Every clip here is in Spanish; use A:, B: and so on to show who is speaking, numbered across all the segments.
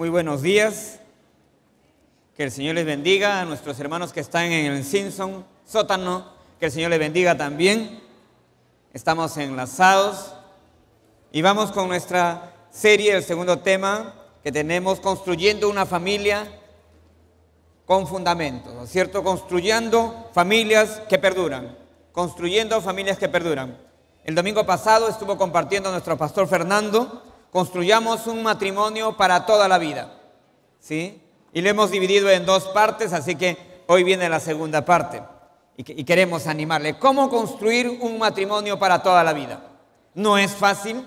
A: Muy buenos días. Que el Señor les bendiga a nuestros hermanos que están en el Simpson, sótano. Que el Señor les bendiga también. Estamos enlazados y vamos con nuestra serie, el segundo tema que tenemos, construyendo una familia con fundamentos, cierto? Construyendo familias que perduran, construyendo familias que perduran. El domingo pasado estuvo compartiendo nuestro pastor Fernando construyamos un matrimonio para toda la vida. ¿Sí? Y lo hemos dividido en dos partes, así que hoy viene la segunda parte. Y, y queremos animarle. ¿Cómo construir un matrimonio para toda la vida? No es fácil.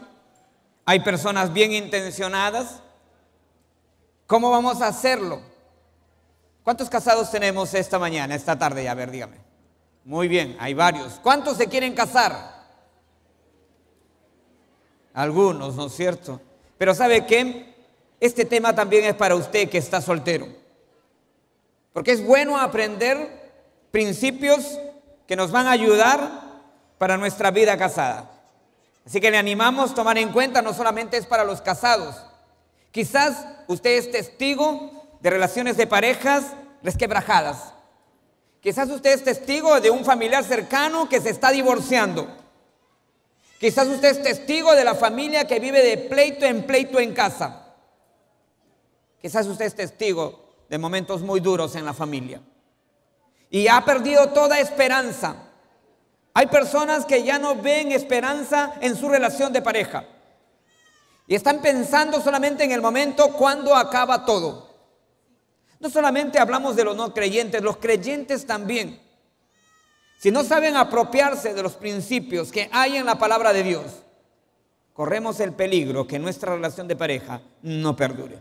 A: Hay personas bien intencionadas. ¿Cómo vamos a hacerlo? ¿Cuántos casados tenemos esta mañana, esta tarde? A ver, dígame. Muy bien, hay varios. ¿Cuántos se quieren casar? Algunos, ¿no es cierto? Pero ¿sabe qué? Este tema también es para usted que está soltero. Porque es bueno aprender principios que nos van a ayudar para nuestra vida casada. Así que le animamos a tomar en cuenta, no solamente es para los casados. Quizás usted es testigo de relaciones de parejas resquebrajadas. Quizás usted es testigo de un familiar cercano que se está divorciando. Quizás usted es testigo de la familia que vive de pleito en pleito en casa. Quizás usted es testigo de momentos muy duros en la familia. Y ha perdido toda esperanza. Hay personas que ya no ven esperanza en su relación de pareja. Y están pensando solamente en el momento cuando acaba todo. No solamente hablamos de los no creyentes, los creyentes también si no saben apropiarse de los principios que hay en la palabra de Dios, corremos el peligro que nuestra relación de pareja no perdure.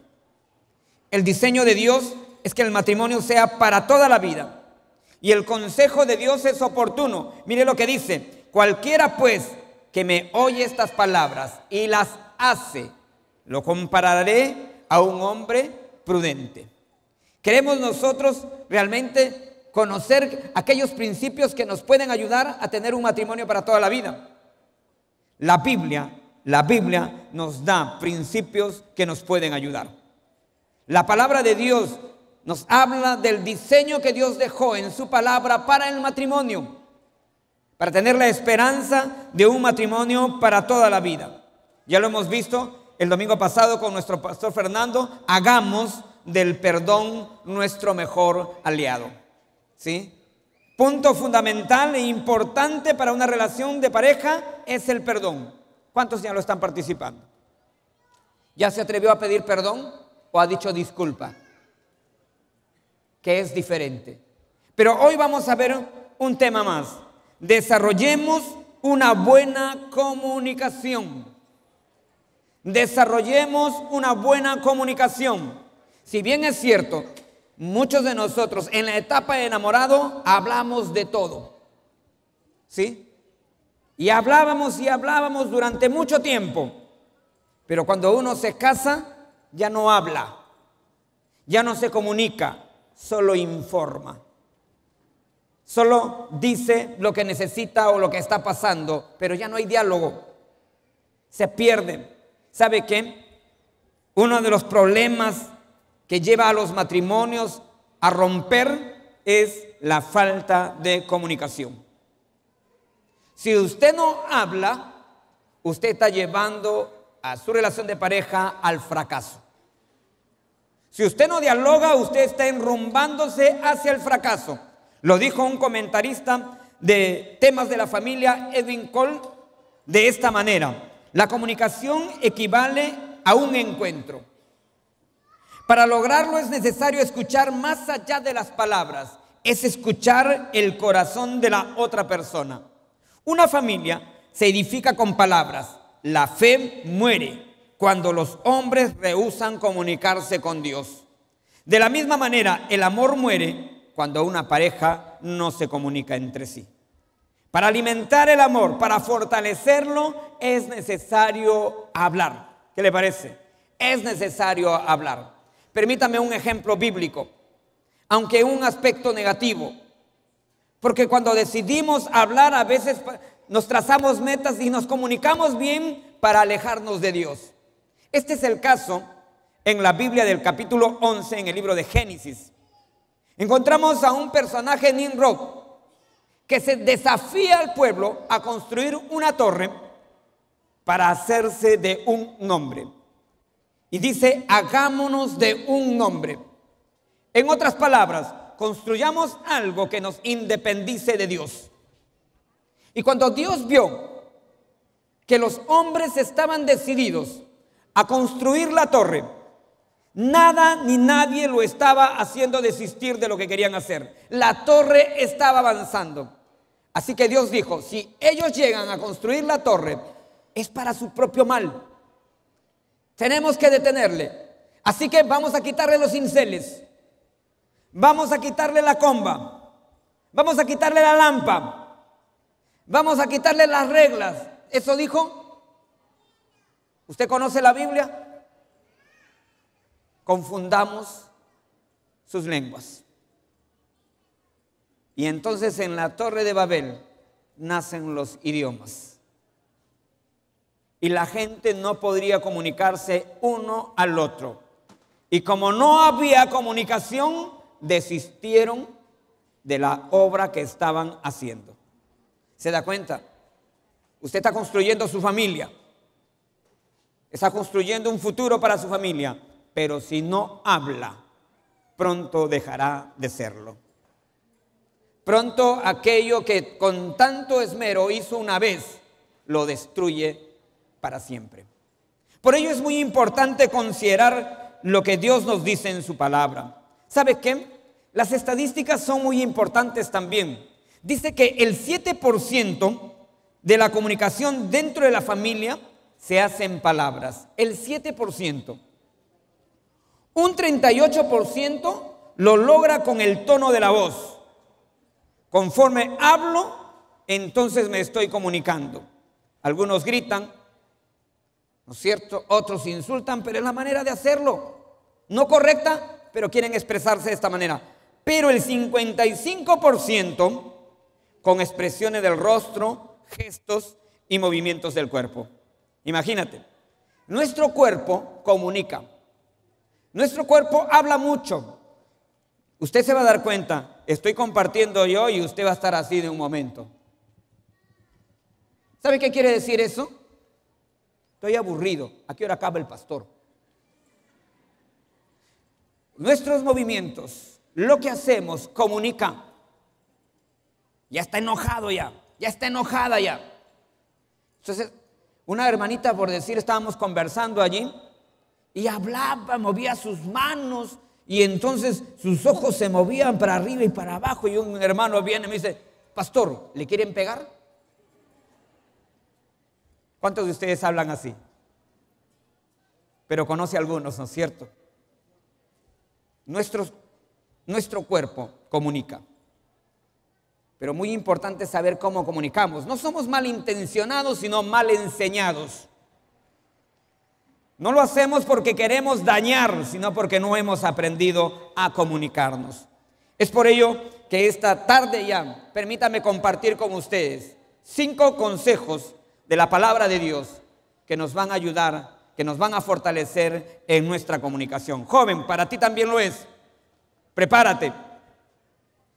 A: El diseño de Dios es que el matrimonio sea para toda la vida. Y el consejo de Dios es oportuno. Mire lo que dice, cualquiera pues que me oye estas palabras y las hace, lo compararé a un hombre prudente. ¿Queremos nosotros realmente conocer aquellos principios que nos pueden ayudar a tener un matrimonio para toda la vida. La Biblia, la Biblia nos da principios que nos pueden ayudar. La palabra de Dios nos habla del diseño que Dios dejó en su palabra para el matrimonio, para tener la esperanza de un matrimonio para toda la vida. Ya lo hemos visto el domingo pasado con nuestro pastor Fernando, hagamos del perdón nuestro mejor aliado. ¿Sí? Punto fundamental e importante para una relación de pareja es el perdón. ¿Cuántos ya lo están participando? ¿Ya se atrevió a pedir perdón o ha dicho disculpa? Que es diferente. Pero hoy vamos a ver un tema más. Desarrollemos una buena comunicación. Desarrollemos una buena comunicación. Si bien es cierto Muchos de nosotros en la etapa de enamorado hablamos de todo. ¿Sí? Y hablábamos y hablábamos durante mucho tiempo. Pero cuando uno se casa, ya no habla, ya no se comunica, solo informa. Solo dice lo que necesita o lo que está pasando, pero ya no hay diálogo. Se pierde ¿Sabe qué? Uno de los problemas que lleva a los matrimonios a romper es la falta de comunicación. Si usted no habla, usted está llevando a su relación de pareja al fracaso. Si usted no dialoga, usted está enrumbándose hacia el fracaso. Lo dijo un comentarista de temas de la familia, Edwin Cole, de esta manera. La comunicación equivale a un encuentro. Para lograrlo es necesario escuchar más allá de las palabras, es escuchar el corazón de la otra persona. Una familia se edifica con palabras, la fe muere cuando los hombres rehusan comunicarse con Dios. De la misma manera, el amor muere cuando una pareja no se comunica entre sí. Para alimentar el amor, para fortalecerlo, es necesario hablar. ¿Qué le parece? Es necesario hablar. Permítame un ejemplo bíblico, aunque un aspecto negativo. Porque cuando decidimos hablar a veces nos trazamos metas y nos comunicamos bien para alejarnos de Dios. Este es el caso en la Biblia del capítulo 11, en el libro de Génesis. Encontramos a un personaje, Nimrod, que se desafía al pueblo a construir una torre para hacerse de un nombre. Y dice, hagámonos de un nombre. En otras palabras, construyamos algo que nos independice de Dios. Y cuando Dios vio que los hombres estaban decididos a construir la torre, nada ni nadie lo estaba haciendo desistir de lo que querían hacer. La torre estaba avanzando. Así que Dios dijo, si ellos llegan a construir la torre, es para su propio mal. Tenemos que detenerle. Así que vamos a quitarle los cinceles. Vamos a quitarle la comba. Vamos a quitarle la lampa. Vamos a quitarle las reglas. ¿Eso dijo? ¿Usted conoce la Biblia? Confundamos sus lenguas. Y entonces en la torre de Babel nacen los idiomas y la gente no podría comunicarse uno al otro. Y como no había comunicación, desistieron de la obra que estaban haciendo. ¿Se da cuenta? Usted está construyendo su familia. Está construyendo un futuro para su familia. Pero si no habla, pronto dejará de serlo. Pronto aquello que con tanto esmero hizo una vez, lo destruye para siempre. Por ello es muy importante considerar lo que Dios nos dice en su palabra. ¿Sabe qué? Las estadísticas son muy importantes también. Dice que el 7% de la comunicación dentro de la familia se hace en palabras. El 7%. Un 38% lo logra con el tono de la voz. Conforme hablo, entonces me estoy comunicando. Algunos gritan, cierto? Otros insultan, pero es la manera de hacerlo. No correcta, pero quieren expresarse de esta manera. Pero el 55% con expresiones del rostro, gestos y movimientos del cuerpo. Imagínate, nuestro cuerpo comunica. Nuestro cuerpo habla mucho. Usted se va a dar cuenta, estoy compartiendo yo y usted va a estar así de un momento. ¿Sabe qué quiere decir eso? Estoy aburrido. ¿A qué hora acaba el pastor? Nuestros movimientos, lo que hacemos, comunica. Ya está enojado ya, ya está enojada ya. Entonces, una hermanita, por decir, estábamos conversando allí y hablaba, movía sus manos y entonces sus ojos se movían para arriba y para abajo y un hermano viene y me dice, pastor, ¿le quieren pegar? ¿Cuántos de ustedes hablan así? Pero conoce algunos, ¿no es cierto? Nuestro, nuestro cuerpo comunica. Pero muy importante saber cómo comunicamos. No somos malintencionados, sino mal enseñados. No lo hacemos porque queremos dañar, sino porque no hemos aprendido a comunicarnos. Es por ello que esta tarde ya, permítame compartir con ustedes cinco consejos de la palabra de Dios que nos van a ayudar, que nos van a fortalecer en nuestra comunicación. Joven, para ti también lo es. Prepárate.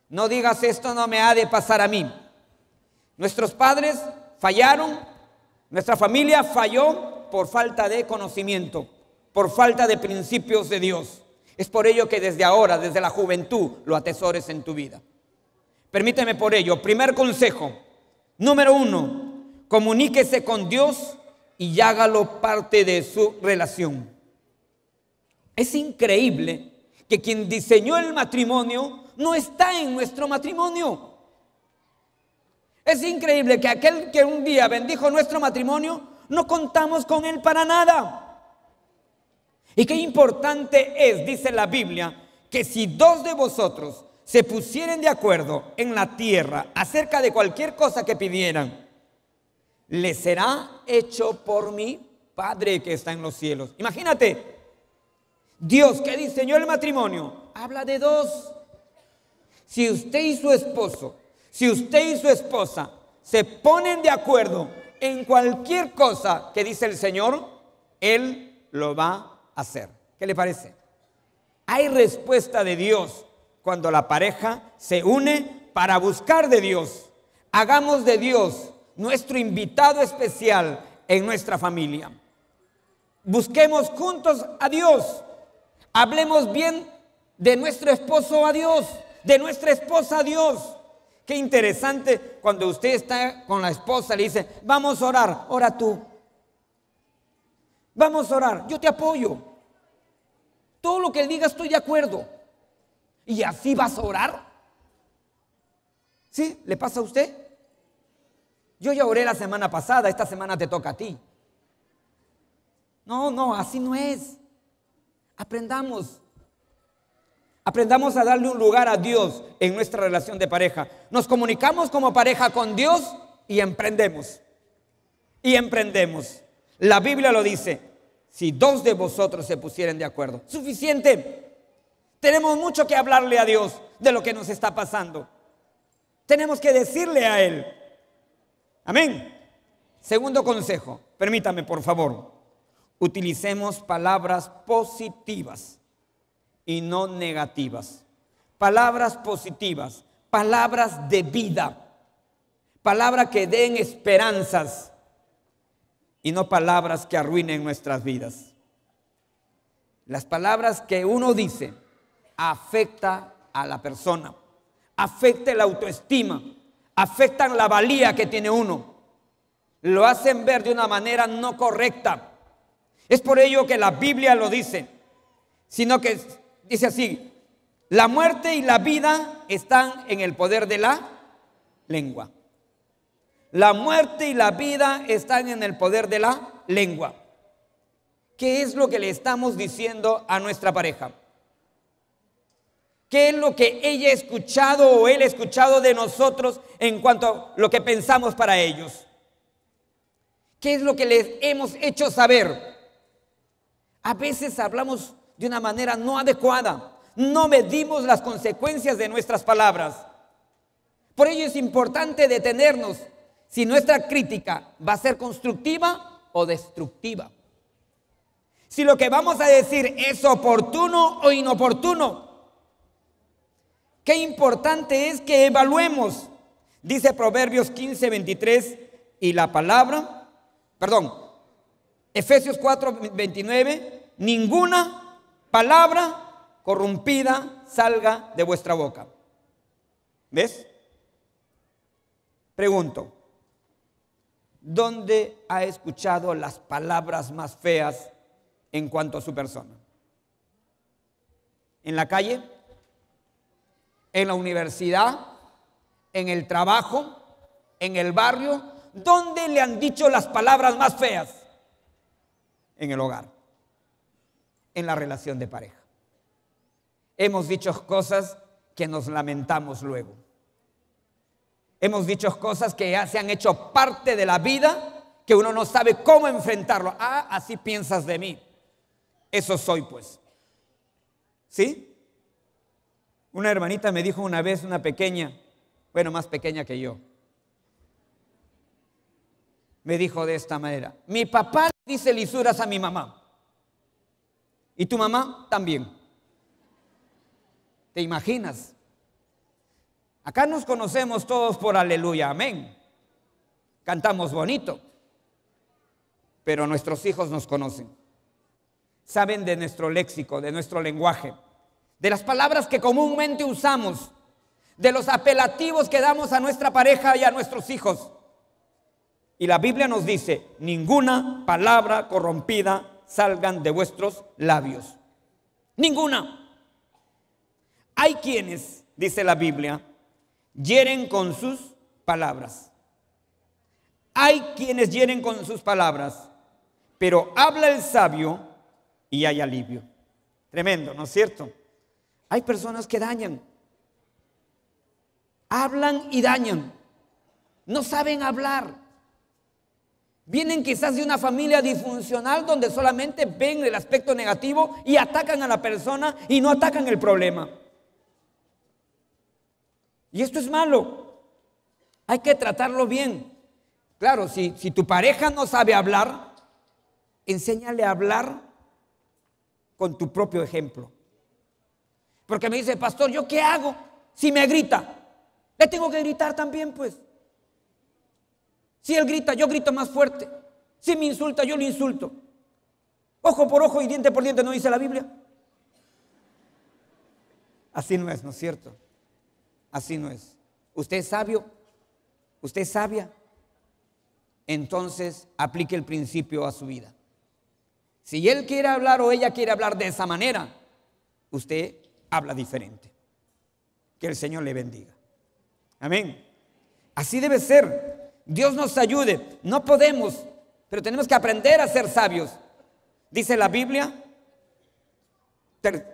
A: No digas esto no me ha de pasar a mí. Nuestros padres fallaron, nuestra familia falló por falta de conocimiento, por falta de principios de Dios. Es por ello que desde ahora, desde la juventud, lo atesores en tu vida. Permíteme por ello, primer consejo, número uno, Comuníquese con Dios y hágalo parte de su relación. Es increíble que quien diseñó el matrimonio no está en nuestro matrimonio. Es increíble que aquel que un día bendijo nuestro matrimonio, no contamos con él para nada. Y qué importante es, dice la Biblia, que si dos de vosotros se pusieren de acuerdo en la tierra acerca de cualquier cosa que pidieran, le será hecho por mi Padre que está en los cielos. Imagínate, Dios que diseñó el matrimonio, habla de dos. Si usted y su esposo, si usted y su esposa se ponen de acuerdo en cualquier cosa que dice el Señor, Él lo va a hacer. ¿Qué le parece? Hay respuesta de Dios cuando la pareja se une para buscar de Dios. Hagamos de Dios nuestro invitado especial en nuestra familia. Busquemos juntos a Dios. Hablemos bien de nuestro esposo a Dios, de nuestra esposa a Dios. Qué interesante cuando usted está con la esposa, le dice, vamos a orar, ora tú. Vamos a orar, yo te apoyo. Todo lo que diga estoy de acuerdo. ¿Y así vas a orar? ¿Sí? ¿Le pasa a usted? Yo ya oré la semana pasada, esta semana te toca a ti. No, no, así no es. Aprendamos. Aprendamos a darle un lugar a Dios en nuestra relación de pareja. Nos comunicamos como pareja con Dios y emprendemos. Y emprendemos. La Biblia lo dice. Si dos de vosotros se pusieren de acuerdo. Suficiente. Tenemos mucho que hablarle a Dios de lo que nos está pasando. Tenemos que decirle a Él. Amén. Segundo consejo, permítame por favor, utilicemos palabras positivas y no negativas. Palabras positivas, palabras de vida, palabras que den esperanzas y no palabras que arruinen nuestras vidas. Las palabras que uno dice afecta a la persona, afecta la autoestima, afectan la valía que tiene uno. Lo hacen ver de una manera no correcta. Es por ello que la Biblia lo dice, sino que dice así, la muerte y la vida están en el poder de la lengua. La muerte y la vida están en el poder de la lengua. ¿Qué es lo que le estamos diciendo a nuestra pareja? ¿Qué es lo que ella ha escuchado o él ha escuchado de nosotros en cuanto a lo que pensamos para ellos? ¿Qué es lo que les hemos hecho saber? A veces hablamos de una manera no adecuada. No medimos las consecuencias de nuestras palabras. Por ello es importante detenernos si nuestra crítica va a ser constructiva o destructiva. Si lo que vamos a decir es oportuno o inoportuno Qué importante es que evaluemos. Dice Proverbios 15, 23 y la palabra, perdón, Efesios 4, 29, ninguna palabra corrompida salga de vuestra boca. ¿Ves? Pregunto, ¿dónde ha escuchado las palabras más feas en cuanto a su persona? ¿En la calle? en la universidad, en el trabajo, en el barrio, ¿dónde le han dicho las palabras más feas? En el hogar, en la relación de pareja. Hemos dicho cosas que nos lamentamos luego. Hemos dicho cosas que ya se han hecho parte de la vida, que uno no sabe cómo enfrentarlo. Ah, así piensas de mí. Eso soy pues. ¿Sí? Una hermanita me dijo una vez, una pequeña, bueno, más pequeña que yo, me dijo de esta manera, mi papá dice lisuras a mi mamá y tu mamá también. ¿Te imaginas? Acá nos conocemos todos por aleluya, amén. Cantamos bonito, pero nuestros hijos nos conocen. Saben de nuestro léxico, de nuestro lenguaje de las palabras que comúnmente usamos, de los apelativos que damos a nuestra pareja y a nuestros hijos. Y la Biblia nos dice, ninguna palabra corrompida salgan de vuestros labios. Ninguna. Hay quienes, dice la Biblia, hieren con sus palabras. Hay quienes hieren con sus palabras, pero habla el sabio y hay alivio. Tremendo, ¿no es cierto? Hay personas que dañan. Hablan y dañan. No saben hablar. Vienen quizás de una familia disfuncional donde solamente ven el aspecto negativo y atacan a la persona y no atacan el problema. Y esto es malo. Hay que tratarlo bien. Claro, si, tu pareja no sabe hablar, enséñale a hablar con tu propio ejemplo. Porque me dice, pastor, ¿yo qué hago si me grita? Le tengo que gritar también, pues. Si él grita, yo grito más fuerte. Si me insulta, yo le insulto. Ojo por ojo y diente por diente, ¿no dice la Biblia? Así no es, ¿no es cierto? Así no es. Usted es sabio, usted es sabia, entonces aplique el principio a su vida. Si él quiere hablar o ella quiere hablar de esa manera, usted habla diferente. Que el Señor le bendiga. Amén. Así debe ser. Dios nos ayude. No podemos, pero tenemos que aprender a ser sabios. Dice la Biblia,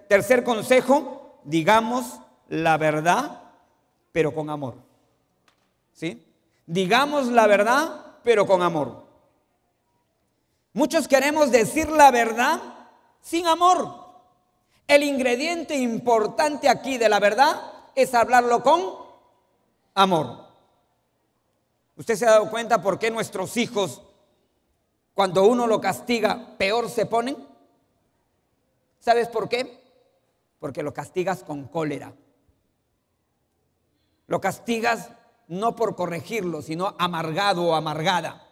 A: tercer consejo, digamos la verdad, pero con amor. ¿Sí? Digamos la verdad, pero con amor. Muchos queremos decir la verdad sin amor. El ingrediente importante aquí de la verdad es hablarlo con amor. Usted se ha dado cuenta por qué nuestros hijos, cuando uno lo castiga, peor se ponen. ¿Sabes por qué? Porque lo castigas con cólera. Lo castigas no por corregirlo, sino amargado o amargada.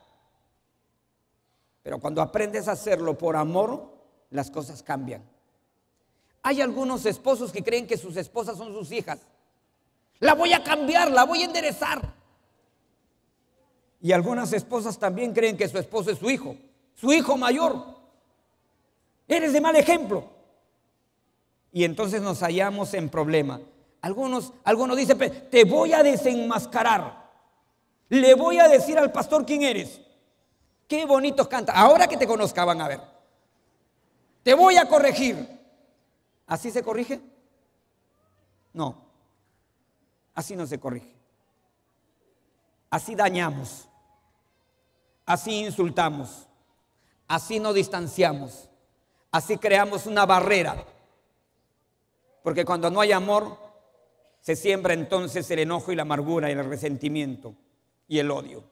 A: Pero cuando aprendes a hacerlo por amor, las cosas cambian. Hay algunos esposos que creen que sus esposas son sus hijas. La voy a cambiar, la voy a enderezar. Y algunas esposas también creen que su esposo es su hijo, su hijo mayor. Eres de mal ejemplo. Y entonces nos hallamos en problema. Algunos, algunos dicen, te voy a desenmascarar. Le voy a decir al pastor quién eres. Qué bonitos canta. Ahora que te conozca van a ver. Te voy a corregir. ¿Así se corrige? No. Así no se corrige. Así dañamos. Así insultamos. Así nos distanciamos. Así creamos una barrera. Porque cuando no hay amor, se siembra entonces el enojo y la amargura y el resentimiento y el odio.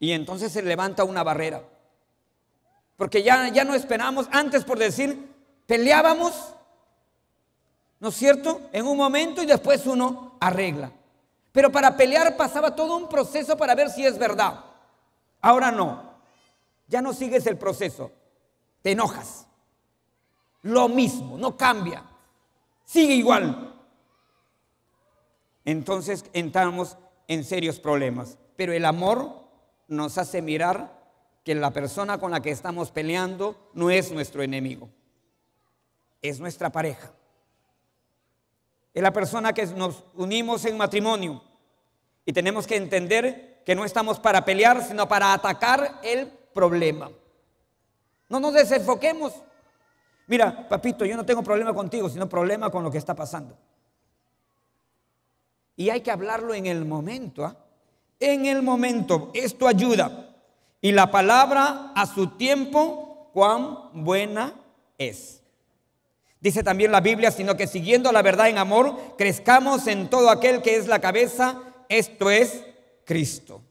A: Y entonces se levanta una barrera. Porque ya, ya no esperamos, antes por decir, Peleábamos, ¿no es cierto? En un momento y después uno arregla. Pero para pelear pasaba todo un proceso para ver si es verdad. Ahora no. Ya no sigues el proceso. Te enojas. Lo mismo, no cambia. Sigue igual. Entonces entramos en serios problemas. Pero el amor nos hace mirar que la persona con la que estamos peleando no es nuestro enemigo es nuestra pareja. Es la persona que nos unimos en matrimonio. Y tenemos que entender que no estamos para pelear, sino para atacar el problema. No nos desenfoquemos. Mira, papito, yo no tengo problema contigo, sino problema con lo que está pasando. Y hay que hablarlo en el momento. ¿ah? En el momento, esto ayuda. Y la palabra a su tiempo, cuán buena es. Dice también la Biblia, sino que siguiendo la verdad en amor, crezcamos en todo aquel que es la cabeza, esto es Cristo.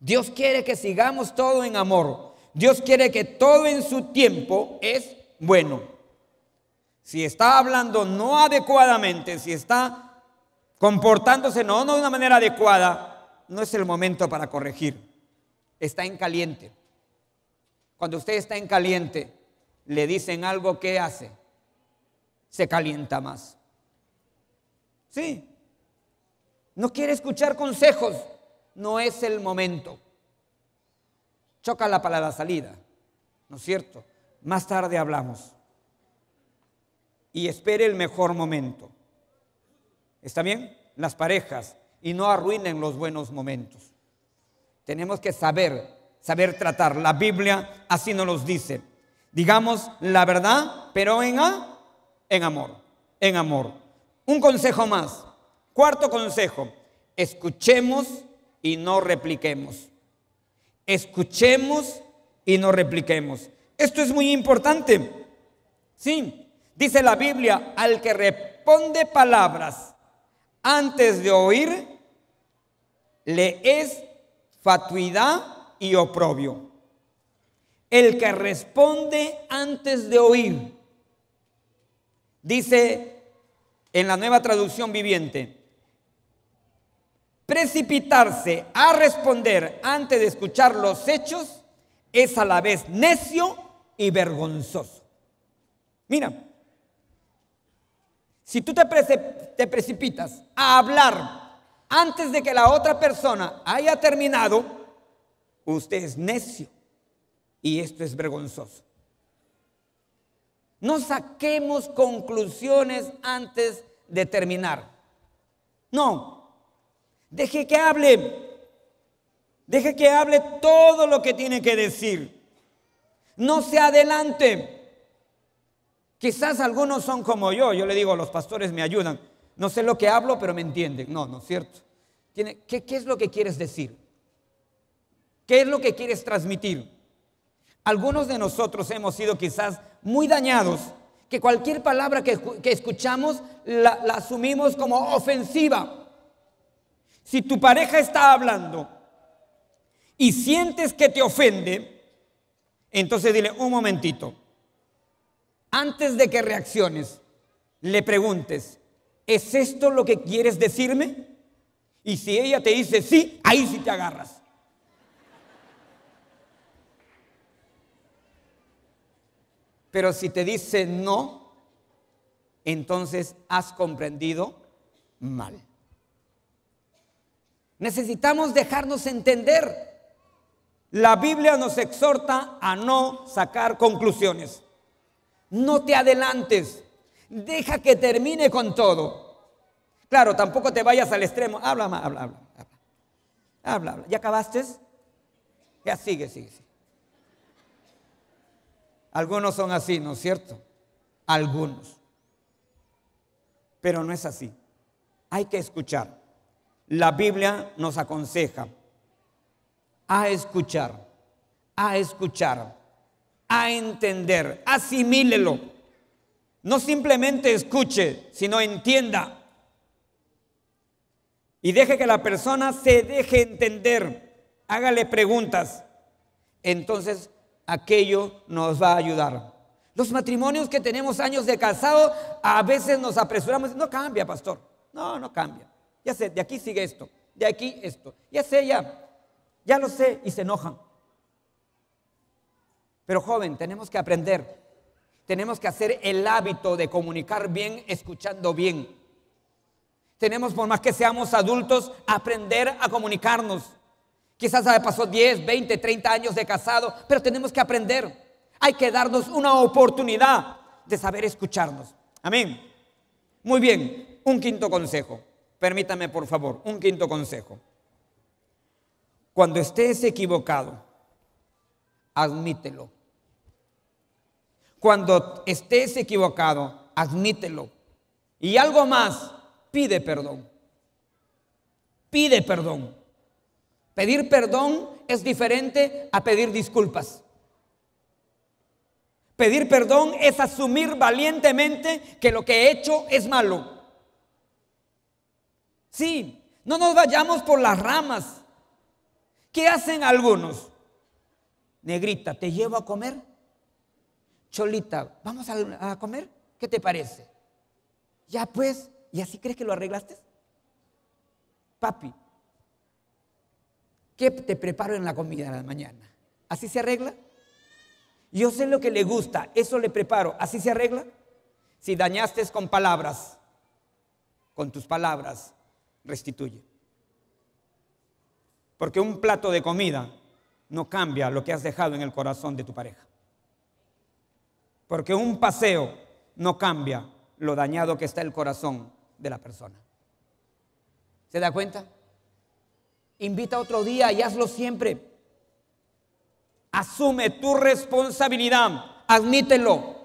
A: Dios quiere que sigamos todo en amor. Dios quiere que todo en su tiempo es bueno. Si está hablando no adecuadamente, si está comportándose no, de una manera adecuada, no es el momento para corregir. Está en caliente. Cuando usted está en caliente, le dicen algo, ¿qué hace? Se calienta más. Sí. No quiere escuchar consejos. No es el momento. Choca la palabra salida. ¿No es cierto? Más tarde hablamos. Y espere el mejor momento. ¿Está bien? Las parejas. Y no arruinen los buenos momentos. Tenemos que saber, saber tratar. La Biblia así nos los dice. Digamos la verdad, pero en, a, en amor, en amor. Un consejo más. Cuarto consejo, escuchemos y no repliquemos. Escuchemos y no repliquemos. Esto es muy importante. Sí, dice la Biblia, al que responde palabras antes de oír, le es fatuidad y oprobio el que responde antes de oír. Dice en la nueva traducción viviente, precipitarse a responder antes de escuchar los hechos es a la vez necio y vergonzoso. Mira, si tú te, precipitas a hablar antes de que la otra persona haya terminado, usted es necio y esto es vergonzoso. No saquemos conclusiones antes de terminar. No. Deje que hable. Deje que hable todo lo que tiene que decir. No se adelante. Quizás algunos son como yo. Yo le digo, a los pastores me ayudan. No sé lo que hablo, pero me entienden. No, no es cierto. ¿Qué es lo que quieres decir? ¿Qué es lo que quieres transmitir? Algunos de nosotros hemos sido quizás muy dañados, que cualquier palabra que, escuchamos la, la asumimos como ofensiva. Si tu pareja está hablando y sientes que te ofende, entonces dile un momentito. Antes de que reacciones, le preguntes, ¿es esto lo que quieres decirme? Y si ella te dice sí, ahí sí te agarras. Pero si te dice no, entonces has comprendido mal. Necesitamos dejarnos entender. La Biblia nos exhorta a no sacar conclusiones. No te adelantes. Deja que termine con todo.
B: Claro, tampoco te vayas al extremo. Habla, habla, habla.
A: Habla, habla. ¿Ya acabaste? Ya sigue, sigue, sigue. Algunos son así, ¿no es cierto? Algunos. Pero no es así. Hay que escuchar. La Biblia nos aconseja a escuchar, a escuchar, a entender, asimílelo. No simplemente escuche, sino entienda. Y deje que la persona se deje entender. Hágale preguntas. Entonces aquello nos va a ayudar. Los matrimonios que tenemos años de casado, a veces nos apresuramos. No cambia, pastor. No, no cambia. Ya sé, de aquí sigue esto, de aquí esto. Ya sé, ya. Ya lo sé y se enojan. Pero joven, tenemos que aprender. Tenemos que hacer el hábito de comunicar bien, escuchando bien. Tenemos, por más que seamos adultos, aprender a comunicarnos. Quizás pasó 10, 20, 30 años de casado, pero tenemos que aprender. Hay que darnos una oportunidad de saber escucharnos. Amén. Muy bien, un quinto consejo. Permítame, por favor, un quinto consejo. Cuando estés equivocado, admítelo. Cuando estés equivocado, admítelo. Y algo más, pide perdón. Pide perdón. Pedir perdón es diferente a pedir disculpas. Pedir perdón es asumir valientemente que lo que he hecho es malo. Sí, no nos vayamos por las ramas. ¿Qué hacen algunos? Negrita, ¿te llevo a comer? Cholita, ¿vamos a, comer? ¿Qué te parece? Ya pues, ¿y así crees que lo arreglaste? Papi, ¿Qué te preparo en la comida de la mañana? ¿Así se arregla? Yo sé lo que le gusta, eso le preparo. ¿Así se arregla? Si dañaste con palabras, con tus palabras, restituye. Porque un plato de comida no cambia lo que has dejado en el corazón de tu pareja. Porque un paseo no cambia lo dañado que está el corazón de la persona. ¿Se da cuenta? Invita otro día y hazlo siempre. Asume tu responsabilidad, admítelo.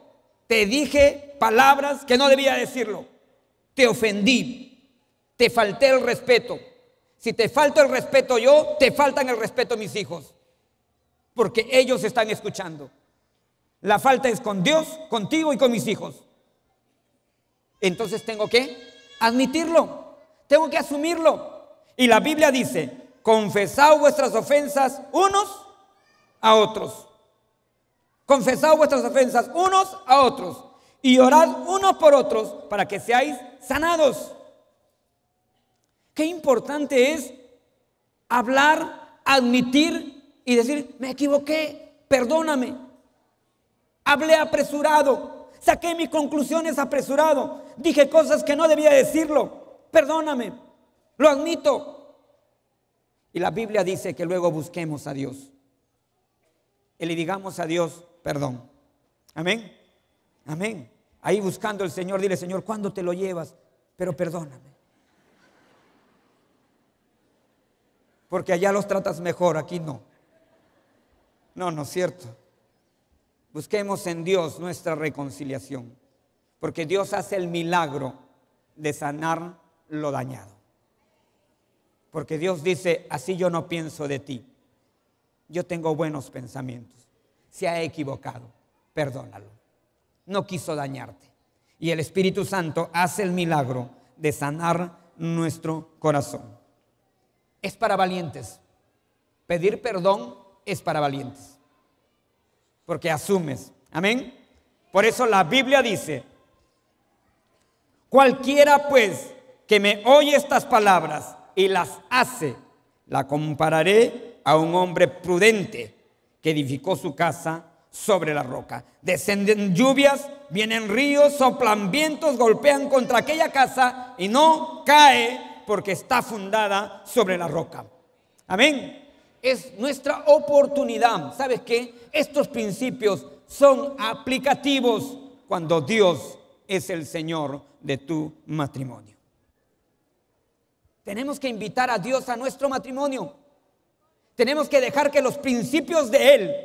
A: Te dije palabras que no debía decirlo. Te ofendí, te falté el respeto. Si te falto el respeto yo, te faltan el respeto mis hijos, porque ellos están escuchando. La falta es con Dios, contigo y con mis hijos. Entonces tengo que admitirlo, tengo que asumirlo. Y la Biblia dice, confesad vuestras ofensas unos a otros. Confesad vuestras ofensas unos a otros y orad unos por otros para que seáis sanados. Qué importante es hablar, admitir y decir, me equivoqué, perdóname. Hablé apresurado, saqué mis conclusiones apresurado, dije cosas que no debía decirlo, perdóname, lo admito, y la Biblia dice que luego busquemos a Dios. Y le digamos a Dios perdón. Amén. Amén. Ahí buscando al Señor, dile, Señor, ¿cuándo te lo llevas? Pero perdóname. Porque allá los tratas mejor, aquí no. No, no es cierto. Busquemos en Dios nuestra reconciliación. Porque Dios hace el milagro de sanar lo dañado. Porque Dios dice, así yo no pienso de ti. Yo tengo buenos pensamientos. Se ha equivocado, perdónalo. No quiso dañarte. Y el Espíritu Santo hace el milagro de sanar nuestro corazón. Es para valientes. Pedir perdón es para valientes. Porque asumes. Amén. Por eso la Biblia dice, cualquiera pues que me oye estas palabras y las hace. La compararé a un hombre prudente que edificó su casa sobre la roca. Descenden lluvias, vienen ríos, soplan vientos, golpean contra aquella casa y no cae porque está fundada sobre la roca. Amén. Es nuestra oportunidad. ¿Sabes qué? Estos principios son aplicativos cuando Dios es el Señor de tu matrimonio. Tenemos que invitar a Dios a nuestro matrimonio. Tenemos que dejar que los principios de Él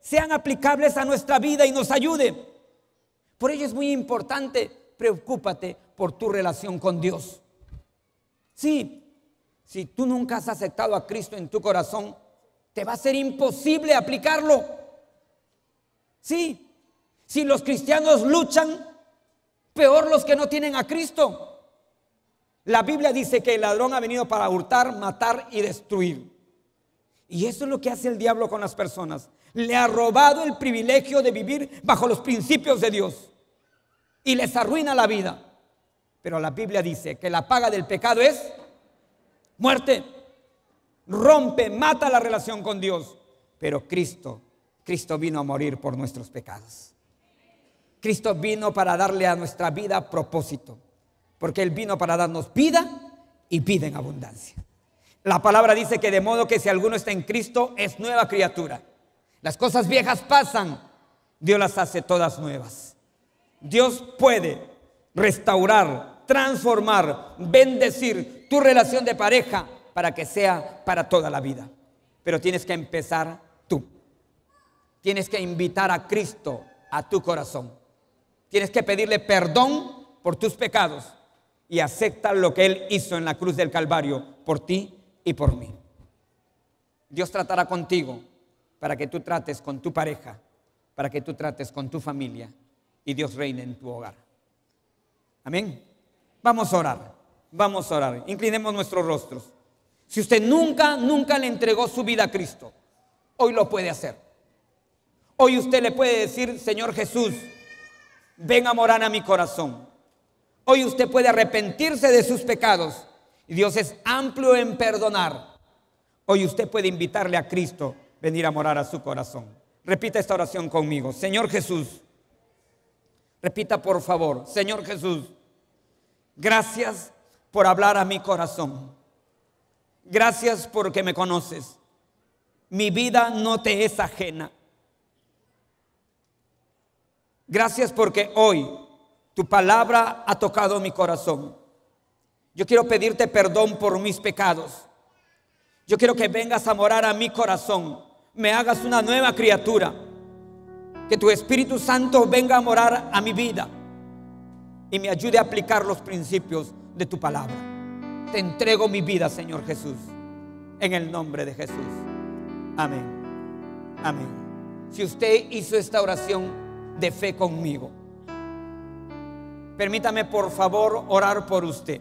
A: sean aplicables a nuestra vida y nos ayude. Por ello es muy importante, preocúpate por tu relación con Dios. Sí, si tú nunca has aceptado a Cristo en tu corazón, te va a ser imposible aplicarlo. Sí, si los cristianos luchan, peor los que no tienen a Cristo. La Biblia dice que el ladrón ha venido para hurtar, matar y destruir. Y eso es lo que hace el diablo con las personas. Le ha robado el privilegio de vivir bajo los principios de Dios. Y les arruina la vida. Pero la Biblia dice que la paga del pecado es muerte. Rompe, mata la relación con Dios. Pero Cristo, Cristo vino a morir por nuestros pecados. Cristo vino para darle a nuestra vida propósito porque Él vino para darnos vida y vida en abundancia. La palabra dice que de modo que si alguno está en Cristo es nueva criatura. Las cosas viejas pasan, Dios las hace todas nuevas. Dios puede restaurar, transformar, bendecir tu relación de pareja para que sea para toda la vida. Pero tienes que empezar tú. Tienes que invitar a Cristo a tu corazón. Tienes que pedirle perdón por tus pecados y acepta lo que Él hizo en la cruz del Calvario por ti y por mí. Dios tratará contigo para que tú trates con tu pareja, para que tú trates con tu familia y Dios reine en tu hogar. Amén. Vamos a orar, vamos a orar. Inclinemos nuestros rostros. Si usted nunca, nunca le entregó su vida a Cristo, hoy lo puede hacer. Hoy usted le puede decir, Señor Jesús, ven a morar a mi corazón. Hoy usted puede arrepentirse de sus pecados y Dios es amplio en perdonar. Hoy usted puede invitarle a Cristo venir a morar a su corazón. Repita esta oración conmigo. Señor Jesús, repita por favor, Señor Jesús, gracias por hablar a mi corazón. Gracias porque me conoces. Mi vida no te es ajena. Gracias porque hoy tu palabra ha tocado mi corazón. Yo quiero pedirte perdón por mis pecados. Yo quiero que vengas a morar a mi corazón. Me hagas una nueva criatura. Que tu Espíritu Santo venga a morar a mi vida y me ayude a aplicar los principios de tu palabra. Te entrego mi vida, Señor Jesús, en el nombre de Jesús. Amén. Amén. Si usted hizo esta oración de fe conmigo, Permítame por favor orar por usted.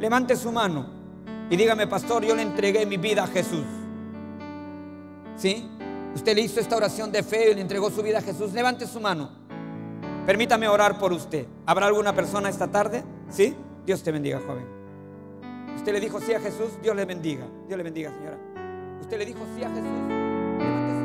A: Levante su mano y dígame, pastor, yo le entregué mi vida a Jesús. ¿Sí? Usted le hizo esta oración de fe y le entregó su vida a Jesús. Levante su mano. Permítame orar por usted. ¿Habrá alguna persona esta tarde? ¿Sí? Dios te bendiga, joven. Usted le dijo sí a Jesús. Dios le bendiga. Dios le bendiga, señora. Usted le dijo sí a Jesús.